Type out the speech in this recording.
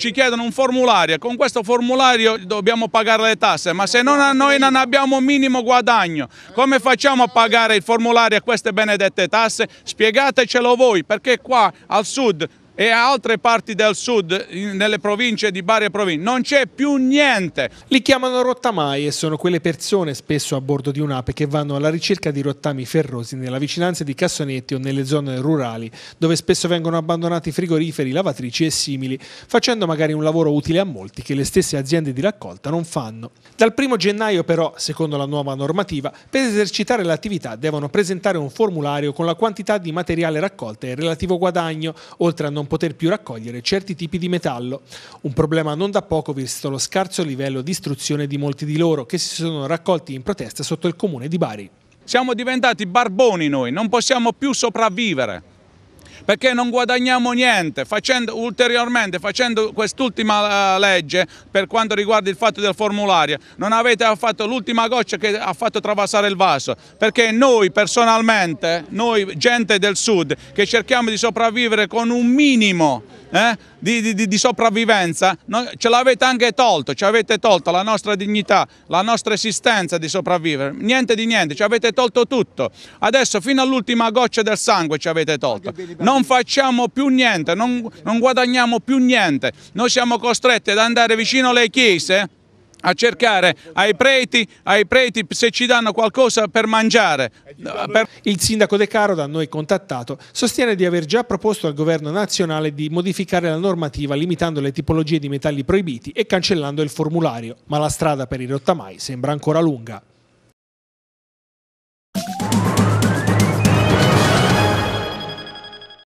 Ci chiedono un formulario, con questo formulario dobbiamo pagare le tasse, ma se non, noi non abbiamo un minimo guadagno, come facciamo a pagare il formulario a queste benedette tasse? Spiegatecelo voi, perché qua al sud e a altre parti del sud, nelle province di Bari e Provincia. Non c'è più niente. Li chiamano rottamai e sono quelle persone, spesso a bordo di un'ape, che vanno alla ricerca di rottami ferrosi nella vicinanza di Cassonetti o nelle zone rurali, dove spesso vengono abbandonati frigoriferi, lavatrici e simili, facendo magari un lavoro utile a molti che le stesse aziende di raccolta non fanno. Dal 1 gennaio però, secondo la nuova normativa, per esercitare l'attività devono presentare un formulario con la quantità di materiale raccolta e il relativo guadagno, oltre a non poter più raccogliere certi tipi di metallo, un problema non da poco visto lo scarso livello di istruzione di molti di loro che si sono raccolti in protesta sotto il comune di Bari. Siamo diventati barboni noi, non possiamo più sopravvivere perché non guadagniamo niente. Facendo, ulteriormente facendo quest'ultima eh, legge per quanto riguarda il fatto del formulario, non avete fatto l'ultima goccia che ha fatto travasare il vaso, perché noi personalmente, noi gente del sud che cerchiamo di sopravvivere con un minimo eh, di, di, di, sopravvivenza, no, ce l'avete anche tolto, ci avete tolto la nostra dignità, la nostra esistenza di sopravvivere, niente di niente, ci avete tolto tutto, adesso fino all'ultima goccia del sangue ci avete tolto non facciamo più niente, non, non guadagniamo più niente, noi siamo costretti ad andare vicino alle chiese a cercare ai preti, ai preti, se ci danno qualcosa per mangiare. Il sindaco De Caro, da noi contattato, sostiene di aver già proposto al governo nazionale di modificare la normativa limitando le tipologie di metalli proibiti e cancellando il formulario, ma la strada per i rottamai sembra ancora lunga.